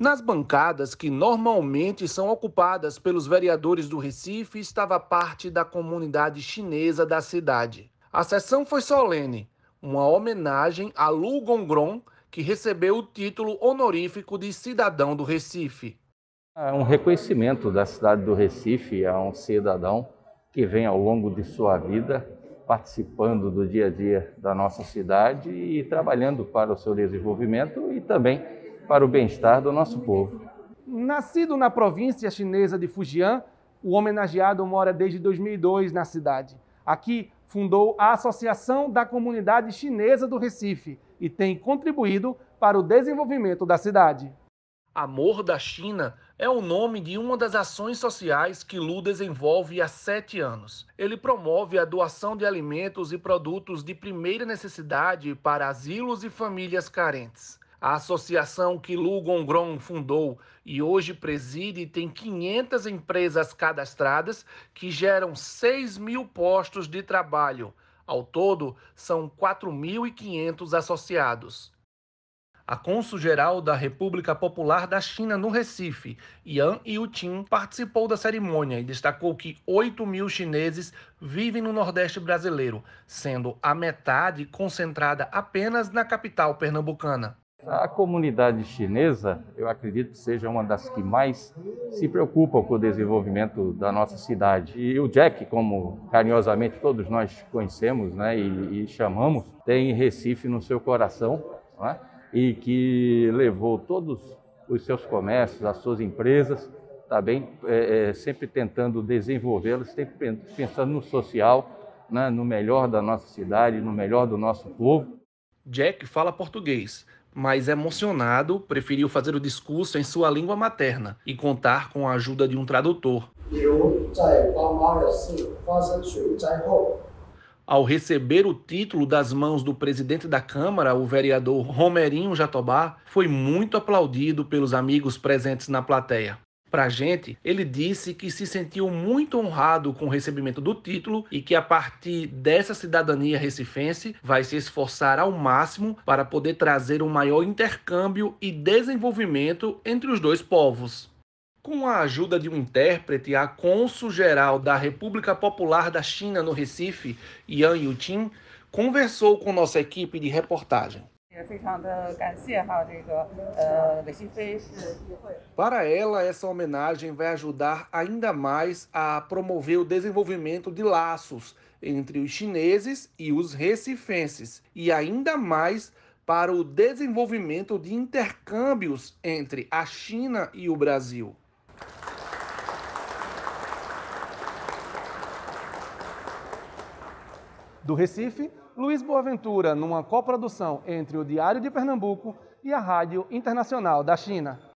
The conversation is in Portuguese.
Nas bancadas que normalmente são ocupadas pelos vereadores do Recife, estava parte da comunidade chinesa da cidade. A sessão foi solene, uma homenagem a Lu Gongron, que recebeu o título honorífico de cidadão do Recife. É um reconhecimento da cidade do Recife a um cidadão que vem ao longo de sua vida participando do dia a dia da nossa cidade e trabalhando para o seu desenvolvimento e também para o bem-estar do nosso povo. Nascido na província chinesa de Fujian, o homenageado mora desde 2002 na cidade. Aqui fundou a Associação da Comunidade Chinesa do Recife e tem contribuído para o desenvolvimento da cidade. Amor da China é o nome de uma das ações sociais que Lu desenvolve há sete anos. Ele promove a doação de alimentos e produtos de primeira necessidade para asilos e famílias carentes. A associação que Lu Gongron fundou e hoje preside tem 500 empresas cadastradas que geram 6 mil postos de trabalho. Ao todo, são 4.500 associados. A consul geral da República Popular da China no Recife, Yan Yutin, participou da cerimônia e destacou que 8 mil chineses vivem no Nordeste brasileiro, sendo a metade concentrada apenas na capital pernambucana. A comunidade chinesa, eu acredito que seja uma das que mais se preocupam com o desenvolvimento da nossa cidade. E o Jack, como carinhosamente todos nós conhecemos né, e, e chamamos, tem Recife no seu coração né, e que levou todos os seus comércios, as suas empresas, também é, é sempre tentando desenvolvê-las, sempre pensando no social, né, no melhor da nossa cidade, no melhor do nosso povo. Jack fala português mas emocionado, preferiu fazer o discurso em sua língua materna e contar com a ajuda de um tradutor. Ao receber o título das mãos do presidente da Câmara, o vereador Romerinho Jatobá, foi muito aplaudido pelos amigos presentes na plateia para a gente, ele disse que se sentiu muito honrado com o recebimento do título e que a partir dessa cidadania recifense vai se esforçar ao máximo para poder trazer um maior intercâmbio e desenvolvimento entre os dois povos. Com a ajuda de um intérprete, a cônsul-geral da República Popular da China no Recife, Yan Yuqin, conversou com nossa equipe de reportagem. Para ela, essa homenagem vai ajudar ainda mais a promover o desenvolvimento de laços entre os chineses e os recifenses, e ainda mais para o desenvolvimento de intercâmbios entre a China e o Brasil. do Recife, Luiz Boaventura, numa coprodução entre o Diário de Pernambuco e a Rádio Internacional da China.